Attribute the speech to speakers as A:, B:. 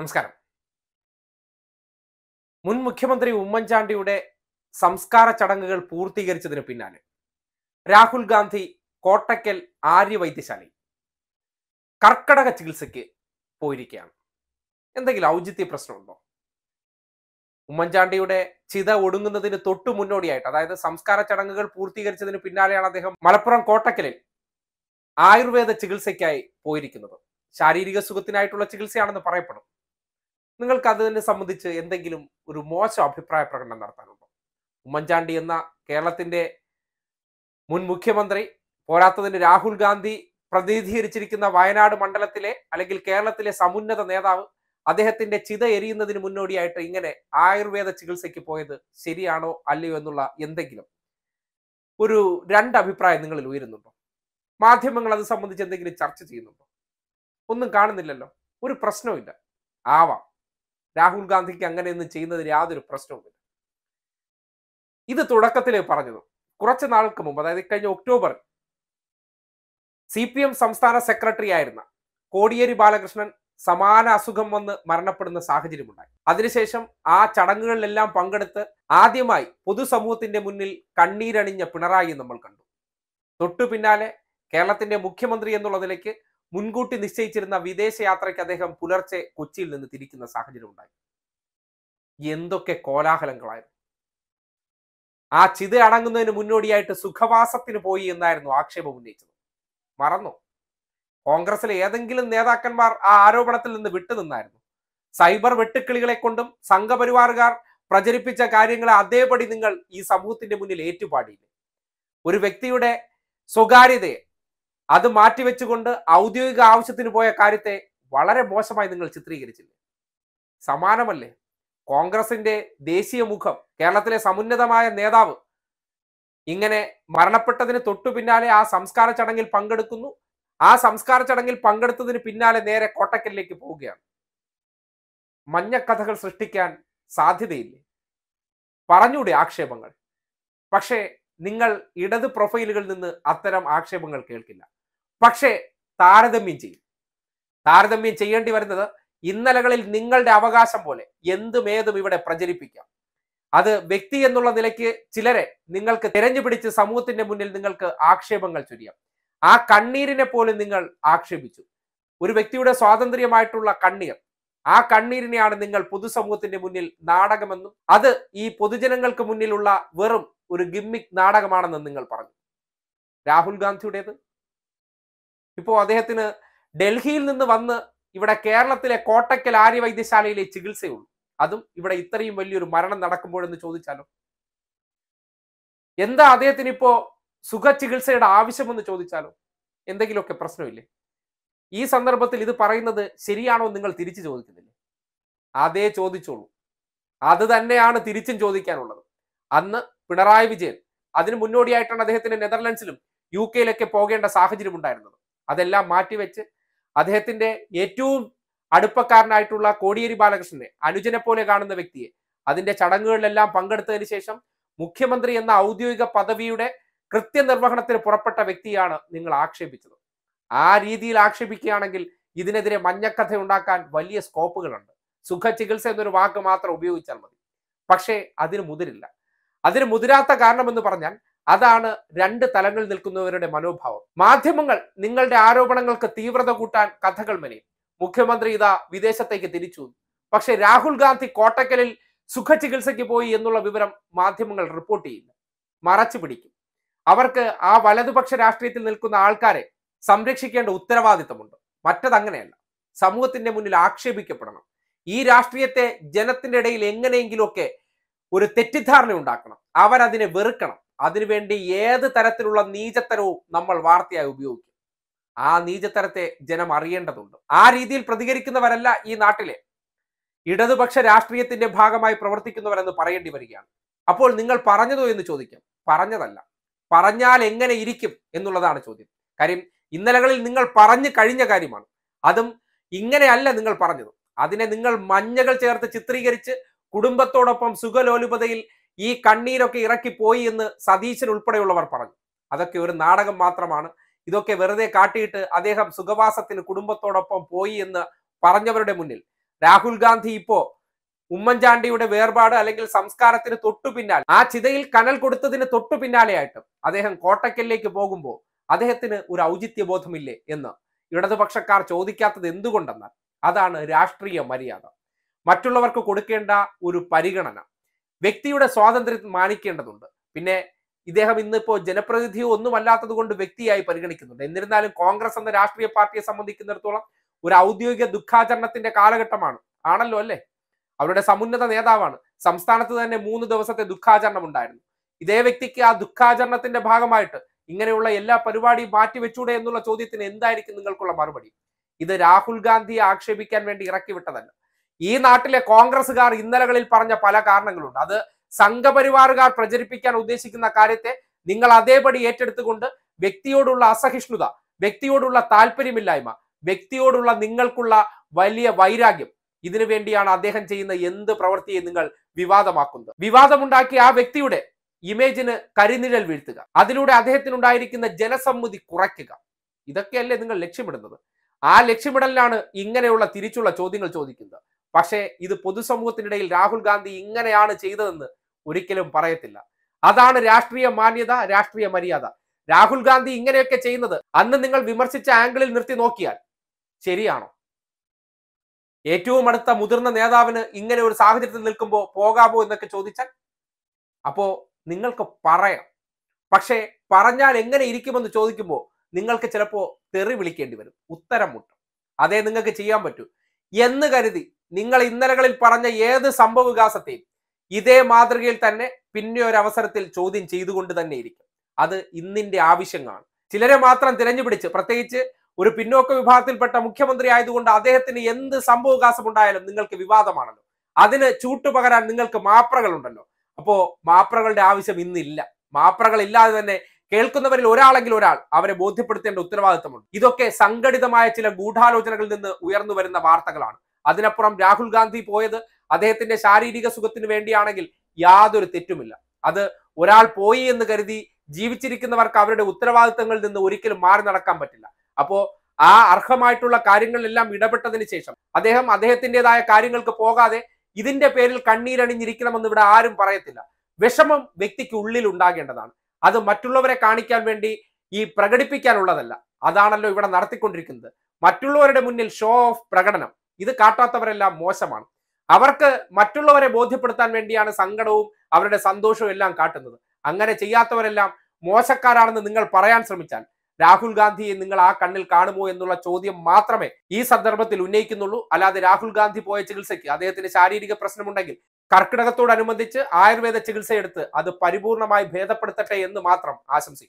A: നമസ്കാരം മുൻ മുഖ്യമന്ത്രി ഉമ്മൻചാണ്ടിയുടെ സംസ്കാര ചടങ്ങുകൾ പൂർത്തീകരിച്ചതിന് പിന്നാലെ രാഹുൽ ഗാന്ധി കോട്ടക്കൽ ആര്യ വൈദ്യശാലയിൽ കർക്കടക ചികിത്സയ്ക്ക് പോയിരിക്കുകയാണ് എന്തെങ്കിലും ഔചിത്യ പ്രശ്നമുണ്ടോ ഉമ്മൻചാണ്ടിയുടെ ചിത ഒടുങ്ങുന്നതിന് തൊട്ടു മുന്നോടിയായിട്ട് അതായത് സംസ്കാര ചടങ്ങുകൾ പൂർത്തീകരിച്ചതിന് പിന്നാലെയാണ് അദ്ദേഹം മലപ്പുറം കോട്ടക്കലിൽ ആയുർവേദ ചികിത്സയ്ക്കായി പോയിരിക്കുന്നത് ശാരീരിക സുഖത്തിനായിട്ടുള്ള ചികിത്സയാണെന്ന് പറയപ്പെടും നിങ്ങൾക്ക് അതിനെ സംബന്ധിച്ച് എന്തെങ്കിലും ഒരു മോശം അഭിപ്രായ പ്രകടനം നടത്താനുണ്ടോ ഉമ്മൻചാണ്ടി എന്ന കേരളത്തിന്റെ മുൻ മുഖ്യമന്ത്രി പോരാത്തതിന് രാഹുൽ ഗാന്ധി പ്രതിനിധീകരിച്ചിരിക്കുന്ന വയനാട് മണ്ഡലത്തിലെ അല്ലെങ്കിൽ കേരളത്തിലെ സമുന്നത നേതാവ് അദ്ദേഹത്തിന്റെ ചിത എരിയുന്നതിന് മുന്നോടിയായിട്ട് ഇങ്ങനെ ആയുർവേദ ചികിത്സയ്ക്ക് പോയത് ശരിയാണോ അല്ലയോ എന്നുള്ള എന്തെങ്കിലും ഒരു രണ്ട് നിങ്ങളിൽ ഉയരുന്നുണ്ടോ മാധ്യമങ്ങൾ അത് സംബന്ധിച്ച് എന്തെങ്കിലും ചർച്ച ചെയ്യുന്നുണ്ടോ ഒന്നും കാണുന്നില്ലല്ലോ ഒരു പ്രശ്നവും ആവാം രാഹുൽ ഗാന്ധിക്ക് അങ്ങനെയൊന്നും ചെയ്യുന്നതിന് യാതൊരു പ്രശ്നവുമില്ല ഇത് തുടക്കത്തിൽ പറഞ്ഞത് കുറച്ച് നാൾക്ക് മുമ്പ് അതായത് കഴിഞ്ഞ ഒക്ടോബർ സി പി എം സംസ്ഥാന സെക്രട്ടറി ആയിരുന്ന കോടിയേരി ബാലകൃഷ്ണൻ സമാന അസുഖം വന്ന് മരണപ്പെടുന്ന സാഹചര്യമുണ്ടായി അതിനുശേഷം ആ ചടങ്ങുകളിലെല്ലാം പങ്കെടുത്ത് ആദ്യമായി പൊതുസമൂഹത്തിന്റെ മുന്നിൽ കണ്ണീരണിഞ്ഞ പിണറായി നമ്മൾ കണ്ടു തൊട്ടു പിന്നാലെ കേരളത്തിന്റെ മുഖ്യമന്ത്രി എന്നുള്ള നിലയ്ക്ക് മുൻകൂട്ടി നിശ്ചയിച്ചിരുന്ന വിദേശയാത്രയ്ക്ക് അദ്ദേഹം പുലർച്ചെ കൊച്ചിയിൽ നിന്ന് തിരിക്കുന്ന സാഹചര്യം ഉണ്ടായി എന്തൊക്കെ കോലാഹലങ്ങളായിരുന്നു ആ ചിത അടങ്ങുന്നതിന് മുന്നോടിയായിട്ട് സുഖവാസത്തിന് പോയി എന്നായിരുന്നു ആക്ഷേപം ഉന്നയിച്ചത് മറന്നു കോൺഗ്രസിലെ ഏതെങ്കിലും നേതാക്കന്മാർ ആ ആരോപണത്തിൽ നിന്ന് വിട്ടുനിന്നായിരുന്നു സൈബർ വെട്ടുക്കിളികളെ കൊണ്ടും സംഘപരിവാറുകാർ പ്രചരിപ്പിച്ച കാര്യങ്ങളെ അതേപടി നിങ്ങൾ ഈ സമൂഹത്തിന്റെ മുന്നിൽ ഏറ്റുപാടിയില്ലേ ഒരു വ്യക്തിയുടെ സ്വകാര്യതയെ അത് മാറ്റിവെച്ചുകൊണ്ട് ഔദ്യോഗിക ആവശ്യത്തിന് പോയ കാര്യത്തെ വളരെ മോശമായി നിങ്ങൾ ചിത്രീകരിച്ചില്ലേ സമാനമല്ലേ കോൺഗ്രസിന്റെ ദേശീയ മുഖം കേരളത്തിലെ സമുന്നതമായ നേതാവ് ഇങ്ങനെ മരണപ്പെട്ടതിന് തൊട്ടു പിന്നാലെ ആ സംസ്കാര ചടങ്ങിൽ പങ്കെടുക്കുന്നു ആ സംസ്കാര ചടങ്ങിൽ പങ്കെടുത്തതിന് പിന്നാലെ നേരെ കോട്ടക്കലിലേക്ക് പോവുകയാണ് മഞ്ഞക്കഥകൾ സൃഷ്ടിക്കാൻ സാധ്യതയില്ലേ പറഞ്ഞൂടെ ആക്ഷേപങ്ങൾ പക്ഷേ നിങ്ങൾ ഇടത് പ്രൊഫൈലുകളിൽ നിന്ന് അത്തരം ആക്ഷേപങ്ങൾ കേൾക്കില്ല പക്ഷേ താരതമ്യം ചെയ്യും താരതമ്യം ചെയ്യേണ്ടി വരുന്നത് ഇന്നലകളിൽ നിങ്ങളുടെ അവകാശം പോലെ എന്തും ഏതും ഇവിടെ പ്രചരിപ്പിക്കാം അത് വ്യക്തി എന്നുള്ള നിലയ്ക്ക് ചിലരെ നിങ്ങൾക്ക് തിരഞ്ഞുപിടിച്ച് സമൂഹത്തിന്റെ മുന്നിൽ നിങ്ങൾക്ക് ആക്ഷേപങ്ങൾ ചൊരിയാം ആ കണ്ണീരിനെ പോലും നിങ്ങൾ ആക്ഷേപിച്ചു ഒരു വ്യക്തിയുടെ സ്വാതന്ത്ര്യമായിട്ടുള്ള കണ്ണീർ ആ കണ്ണീരിനെയാണ് നിങ്ങൾ പൊതുസമൂഹത്തിന്റെ മുന്നിൽ നാടകമെന്നും അത് ഈ പൊതുജനങ്ങൾക്ക് മുന്നിലുള്ള വെറും ഒരു ഗിമ്മിക് നാടകമാണെന്നും നിങ്ങൾ പറഞ്ഞു രാഹുൽ ഗാന്ധിയുടേത് ഇപ്പോൾ അദ്ദേഹത്തിന് ഡൽഹിയിൽ നിന്ന് വന്ന് ഇവിടെ കേരളത്തിലെ കോട്ടക്കൽ ആര്യവൈദ്യശാലയിലെ ചികിത്സയുള്ളൂ അതും ഇവിടെ ഇത്രയും വലിയൊരു മരണം നടക്കുമ്പോഴെന്ന് ചോദിച്ചാലോ എന്താ അദ്ദേഹത്തിന് ഇപ്പോ സുഖ ചികിത്സയുടെ ആവശ്യമെന്ന് ചോദിച്ചാലോ എന്തെങ്കിലുമൊക്കെ പ്രശ്നമില്ലേ ഈ സന്ദർഭത്തിൽ ഇത് പറയുന്നത് ശരിയാണോ നിങ്ങൾ തിരിച്ചു ചോദിക്കുന്നില്ലേ അതേ ചോദിച്ചോളൂ അത് തന്നെയാണ് തിരിച്ചും ചോദിക്കാനുള്ളത് അന്ന് പിണറായി വിജയൻ അതിന് മുന്നോടിയായിട്ടാണ് അദ്ദേഹത്തിന് നെതർലൻഡ്സിലും യു കെയിലൊക്കെ പോകേണ്ട സാഹചര്യം ഉണ്ടായിരുന്നത് അതെല്ലാം മാറ്റിവെച്ച് അദ്ദേഹത്തിന്റെ ഏറ്റവും അടുപ്പക്കാരനായിട്ടുള്ള കോടിയേരി ബാലകൃഷ്ണനെ അനുജനെ പോലെ കാണുന്ന വ്യക്തിയെ അതിന്റെ ചടങ്ങുകളിലെല്ലാം പങ്കെടുത്തതിന് ശേഷം മുഖ്യമന്ത്രി എന്ന ഔദ്യോഗിക പദവിയുടെ കൃത്യനിർവഹണത്തിന് പുറപ്പെട്ട വ്യക്തിയാണ് നിങ്ങൾ ആക്ഷേപിച്ചത് ആ രീതിയിൽ ആക്ഷേപിക്കുകയാണെങ്കിൽ ഇതിനെതിരെ മഞ്ഞക്കഥ ഉണ്ടാക്കാൻ വലിയ സ്കോപ്പുകളുണ്ട് സുഖ ചികിത്സ എന്നൊരു വാക്ക് മാത്രം ഉപയോഗിച്ചാൽ മതി പക്ഷേ അതിന് മുതിരില്ല അതിന് മുതിരാത്ത കാരണം എന്ന് പറഞ്ഞാൽ അതാണ് രണ്ട് തലങ്ങളിൽ നിൽക്കുന്നവരുടെ മനോഭാവം മാധ്യമങ്ങൾ നിങ്ങളുടെ ആരോപണങ്ങൾക്ക് തീവ്രത കൂട്ടാൻ കഥകൾ മെനയും മുഖ്യമന്ത്രി ഇതാ വിദേശത്തേക്ക് തിരിച്ചു പക്ഷെ രാഹുൽ ഗാന്ധി കോട്ടക്കലിൽ സുഖ ചികിത്സയ്ക്ക് പോയി എന്നുള്ള വിവരം മാധ്യമങ്ങൾ റിപ്പോർട്ട് ചെയ്യില്ല മറച്ചു പിടിക്കും അവർക്ക് ആ വലതുപക്ഷ രാഷ്ട്രീയത്തിൽ നിൽക്കുന്ന ആൾക്കാരെ സംരക്ഷിക്കേണ്ട ഉത്തരവാദിത്തമുണ്ട് മറ്റതങ്ങനെയല്ല സമൂഹത്തിന്റെ മുന്നിൽ ആക്ഷേപിക്കപ്പെടണം ഈ രാഷ്ട്രീയത്തെ ജനത്തിന്റെ ഇടയിൽ എങ്ങനെയെങ്കിലുമൊക്കെ ഒരു തെറ്റിദ്ധാരണ ഉണ്ടാക്കണം അവരതിനെ വെറുക്കണം അതിനുവേണ്ടി ഏത് തരത്തിലുള്ള നീചത്തരവും നമ്മൾ വാർത്തയായി ഉപയോഗിക്കും ആ നീചത്തരത്തെ ജനം അറിയേണ്ടതുണ്ട് ആ രീതിയിൽ പ്രതികരിക്കുന്നവരല്ല ഈ നാട്ടിലെ ഇടതുപക്ഷ രാഷ്ട്രീയത്തിന്റെ ഭാഗമായി പ്രവർത്തിക്കുന്നവരെന്ന് പറയേണ്ടി വരികയാണ് അപ്പോൾ നിങ്ങൾ പറഞ്ഞതോ എന്ന് ചോദിക്കാം പറഞ്ഞതല്ല പറഞ്ഞാൽ എങ്ങനെ ഇരിക്കും എന്നുള്ളതാണ് ചോദ്യം കാര്യം ഇന്നലകളിൽ നിങ്ങൾ പറഞ്ഞു കഴിഞ്ഞ കാര്യമാണ് അതും ഇങ്ങനെയല്ല നിങ്ങൾ പറഞ്ഞത് അതിനെ നിങ്ങൾ മഞ്ഞകൾ ചേർത്ത് ചിത്രീകരിച്ച് കുടുംബത്തോടൊപ്പം സുഖലോലുപതയിൽ ഈ കണ്ണീരൊക്കെ ഇറക്കി പോയി എന്ന് സതീശൻ ഉൾപ്പെടെയുള്ളവർ പറഞ്ഞു അതൊക്കെ ഒരു നാടകം മാത്രമാണ് ഇതൊക്കെ വെറുതെ കാട്ടിയിട്ട് അദ്ദേഹം സുഖവാസത്തിന് കുടുംബത്തോടൊപ്പം പോയി എന്ന് പറഞ്ഞവരുടെ മുന്നിൽ രാഹുൽ ഗാന്ധി ഇപ്പോ ഉമ്മൻചാണ്ടിയുടെ വേർപാട് അല്ലെങ്കിൽ സംസ്കാരത്തിന് തൊട്ടു പിന്നാലെ ആ ചിതയിൽ കനൽ കൊടുത്തതിന് തൊട്ടു പിന്നാലെയായിട്ടും അദ്ദേഹം കോട്ടക്കലിലേക്ക് പോകുമ്പോൾ അദ്ദേഹത്തിന് ഒരു ഔചിത്യബോധമില്ലേ എന്ന് ഇടതുപക്ഷക്കാർ ചോദിക്കാത്തത് എന്തുകൊണ്ടെന്നാൽ അതാണ് രാഷ്ട്രീയ മര്യാദ മറ്റുള്ളവർക്ക് കൊടുക്കേണ്ട ഒരു പരിഗണന വ്യക്തിയുടെ സ്വാതന്ത്ര്യം മാനിക്കേണ്ടതുണ്ട് പിന്നെ ഇദ്ദേഹം ഇന്നിപ്പോ ജനപ്രതിനിധി ഒന്നുമല്ലാത്തത് കൊണ്ട് വ്യക്തിയായി പരിഗണിക്കുന്നുണ്ട് എന്നിരുന്നാലും കോൺഗ്രസ് എന്ന രാഷ്ട്രീയ പാർട്ടിയെ സംബന്ധിക്കുന്നിടത്തോളം ഒരു ഔദ്യോഗിക ദുഃഖാചരണത്തിന്റെ കാലഘട്ടമാണ് ആണല്ലോ അല്ലേ അവരുടെ സമുന്നത നേതാവാണ് സംസ്ഥാനത്ത് തന്നെ മൂന്ന് ദിവസത്തെ ദുഃഖാചരണം ഉണ്ടായിരുന്നു ഇതേ വ്യക്തിക്ക് ആ ദുഃഖാചരണത്തിന്റെ ഭാഗമായിട്ട് ഇങ്ങനെയുള്ള എല്ലാ പരിപാടിയും മാറ്റിവെച്ചൂടെ എന്നുള്ള ചോദ്യത്തിന് എന്തായിരിക്കും നിങ്ങൾക്കുള്ള മറുപടി ഇത് രാഹുൽ ഗാന്ധിയെ ആക്ഷേപിക്കാൻ വേണ്ടി ഇറക്കിവിട്ടതല്ല ഈ നാട്ടിലെ കോൺഗ്രസ്സുകാർ ഇന്നലകളിൽ പറഞ്ഞ പല കാരണങ്ങളുണ്ട് അത് സംഘപരിവാറുകാർ പ്രചരിപ്പിക്കാൻ ഉദ്ദേശിക്കുന്ന കാര്യത്തെ നിങ്ങൾ അതേപടി ഏറ്റെടുത്തുകൊണ്ട് വ്യക്തിയോടുള്ള അസഹിഷ്ണുത വ്യക്തിയോടുള്ള താല്പര്യമില്ലായ്മ വ്യക്തിയോടുള്ള നിങ്ങൾക്കുള്ള വലിയ വൈരാഗ്യം ഇതിനു വേണ്ടിയാണ് അദ്ദേഹം ചെയ്യുന്ന എന്ത് പ്രവൃത്തിയെ നിങ്ങൾ വിവാദമാക്കുന്നത് വിവാദമുണ്ടാക്കി ആ വ്യക്തിയുടെ ഇമേജിന് കരിനിഴൽ വീഴ്ത്തുക അതിലൂടെ അദ്ദേഹത്തിനുണ്ടായിരിക്കുന്ന ജനസമ്മതി കുറയ്ക്കുക ഇതൊക്കെയല്ലേ നിങ്ങൾ ലക്ഷ്യമിടുന്നത് ആ ലക്ഷ്യമിടലിലാണ് ഇങ്ങനെയുള്ള തിരിച്ചുള്ള ചോദ്യങ്ങൾ ചോദിക്കുന്നത് പക്ഷേ ഇത് പൊതുസമൂഹത്തിനിടയിൽ രാഹുൽ ഗാന്ധി ഇങ്ങനെയാണ് ചെയ്തതെന്ന് ഒരിക്കലും പറയത്തില്ല അതാണ് രാഷ്ട്രീയ മാന്യത രാഷ്ട്രീയ മര്യാദ രാഹുൽ ഗാന്ധി ഇങ്ങനെയൊക്കെ ചെയ്യുന്നത് അന്ന് നിങ്ങൾ വിമർശിച്ച ആംഗിളിൽ നിർത്തി നോക്കിയാൽ ശരിയാണോ ഏറ്റവും അടുത്ത മുതിർന്ന നേതാവിന് ഇങ്ങനെ ഒരു സാഹചര്യത്തിൽ നിൽക്കുമ്പോൾ പോകാമോ എന്നൊക്കെ ചോദിച്ചാൽ അപ്പോ നിങ്ങൾക്ക് പറയാം പക്ഷേ പറഞ്ഞാൽ എങ്ങനെ ഇരിക്കുമെന്ന് ചോദിക്കുമ്പോൾ നിങ്ങൾക്ക് ചിലപ്പോൾ തെറി വിളിക്കേണ്ടി വരും ഉത്തരം മുട്ടും അതേ നിങ്ങൾക്ക് ചെയ്യാൻ പറ്റൂ എന്ന് കരുതി നിങ്ങൾ ഇന്നലകളിൽ പറഞ്ഞ ഏത് സംഭവ വികാസത്തെയും ഇതേ മാതൃകയിൽ തന്നെ പിന്നെ ഒരു അവസരത്തിൽ ചോദ്യം ചെയ്തുകൊണ്ട് തന്നെ ഇരിക്കും അത് ഇന്നിന്റെ ആവശ്യങ്ങളാണ് ചിലരെ മാത്രം തിരഞ്ഞുപിടിച്ച് പ്രത്യേകിച്ച് ഒരു പിന്നോക്ക വിഭാഗത്തിൽപ്പെട്ട മുഖ്യമന്ത്രി ആയതുകൊണ്ട് അദ്ദേഹത്തിന് എന്ത് സംഭവവികാസം ഉണ്ടായാലും നിങ്ങൾക്ക് വിവാദമാണല്ലോ അതിന് ചൂട്ടുപകരാൻ നിങ്ങൾക്ക് മാപ്രകൾ ഉണ്ടല്ലോ അപ്പോ മാപ്രകളുടെ ആവശ്യം ഇന്നില്ല മാപ്രകൾ ഇല്ലാതെ തന്നെ കേൾക്കുന്നവരിൽ ഒരാളെങ്കിലും ഒരാൾ അവരെ ബോധ്യപ്പെടുത്തേണ്ട ഉത്തരവാദിത്തമുണ്ട് ഇതൊക്കെ സംഘടിതമായ ചില ഗൂഢാലോചനകളിൽ നിന്ന് ഉയർന്നു വരുന്ന വാർത്തകളാണ് അതിനപ്പുറം രാഹുൽ ഗാന്ധി പോയത് അദ്ദേഹത്തിന്റെ ശാരീരിക സുഖത്തിന് വേണ്ടിയാണെങ്കിൽ യാതൊരു തെറ്റുമില്ല അത് ഒരാൾ പോയി എന്ന് കരുതി ജീവിച്ചിരിക്കുന്നവർക്ക് അവരുടെ ഉത്തരവാദിത്തങ്ങളിൽ നിന്ന് ഒരിക്കലും മാറി നടക്കാൻ പറ്റില്ല അപ്പോ ആ അർഹമായിട്ടുള്ള കാര്യങ്ങളിലെല്ലാം ഇടപെട്ടതിന് ശേഷം അദ്ദേഹം അദ്ദേഹത്തിൻ്റെതായ കാര്യങ്ങൾക്ക് പോകാതെ ഇതിന്റെ പേരിൽ കണ്ണീരണിഞ്ഞിരിക്കണമെന്ന് ഇവിടെ ആരും പറയത്തില്ല വിഷമം വ്യക്തിക്ക് ഉള്ളിൽ ഉണ്ടാകേണ്ടതാണ് അത് മറ്റുള്ളവരെ കാണിക്കാൻ വേണ്ടി ഈ പ്രകടിപ്പിക്കാനുള്ളതല്ല അതാണല്ലോ ഇവിടെ നടത്തിക്കൊണ്ടിരിക്കുന്നത് മറ്റുള്ളവരുടെ മുന്നിൽ ഷോ ഓഫ് പ്രകടനം ഇത് കാട്ടാത്തവരെല്ലാം മോശമാണ് അവർക്ക് മറ്റുള്ളവരെ ബോധ്യപ്പെടുത്താൻ വേണ്ടിയാണ് സങ്കടവും അവരുടെ സന്തോഷവും എല്ലാം കാട്ടുന്നത് അങ്ങനെ ചെയ്യാത്തവരെല്ലാം മോശക്കാരാണെന്ന് നിങ്ങൾ പറയാൻ ശ്രമിച്ചാൽ രാഹുൽ ഗാന്ധിയെ നിങ്ങൾ ആ കണ്ണിൽ കാണുമോ എന്നുള്ള ചോദ്യം മാത്രമേ ഈ സന്ദർഭത്തിൽ ഉന്നയിക്കുന്നുള്ളൂ അല്ലാതെ രാഹുൽ ഗാന്ധി പോയ ചികിത്സയ്ക്ക് അദ്ദേഹത്തിന് ശാരീരിക പ്രശ്നമുണ്ടെങ്കിൽ കർക്കിടകത്തോടനുബന്ധിച്ച് ആയുർവേദ ചികിത്സയെടുത്ത് അത് പരിപൂർണമായി ഭേദപ്പെടുത്തട്ടെ എന്ന് മാത്രം ആശംസിക്കും